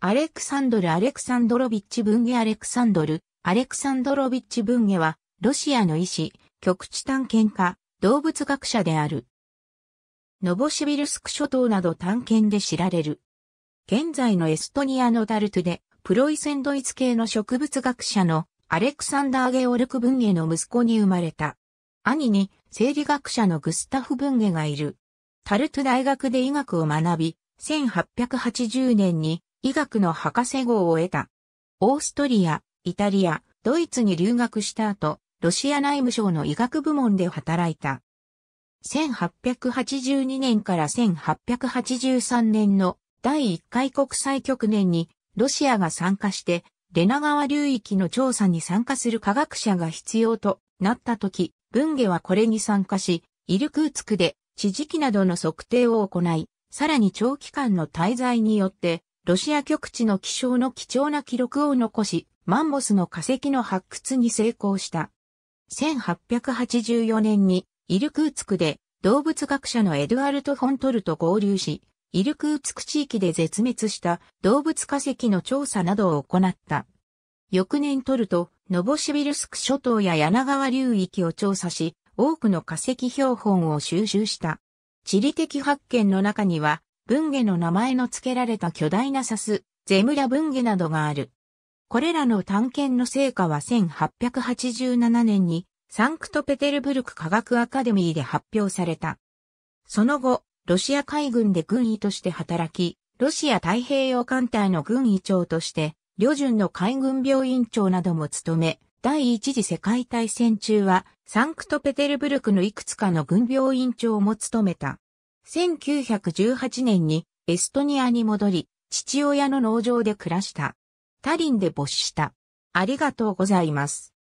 アレクサンドル・アレクサンドロビッチ・文ゲ・アレクサンドル、アレクサンドロビッチ・文ゲは、ロシアの医師、極地探検家、動物学者である。ノボシビルスク諸島など探検で知られる。現在のエストニアのダルトゥで、プロイセンドイツ系の植物学者のアレクサンダー・ゲオルク・文ゲの息子に生まれた。兄に生理学者のグスタフ・文ゲがいる。タルト大学で医学を学び、1880年に医学の博士号を得た。オーストリア、イタリア、ドイツに留学した後、ロシア内務省の医学部門で働いた。1882年から1883年の第1回国際局年にロシアが参加してレナ川流域の調査に参加する科学者が必要となった時、文芸はこれに参加し、イルクーツクで地磁気などの測定を行い、さらに長期間の滞在によってロシア極地の気象の貴重な記録を残し、マンモスの化石の発掘に成功した。1884年にイルクーツクで動物学者のエドゥアルト・フォントルと合流し、イルクーツク地域で絶滅した動物化石の調査などを行った。翌年トルト、ノボシビルスク諸島や柳川流域を調査し、多くの化石標本を収集した。地理的発見の中には、文芸の名前の付けられた巨大なサス、ゼムラ文芸などがある。これらの探検の成果は1887年にサンクトペテルブルク科学アカデミーで発表された。その後、ロシア海軍で軍医として働き、ロシア太平洋艦隊の軍医長として、旅順の海軍病院長なども務め、第一次世界大戦中は、サンクトペテルブルクのいくつかの軍病院長も務めた。1918年にエストニアに戻り、父親の農場で暮らした。タリンで没した。ありがとうございます。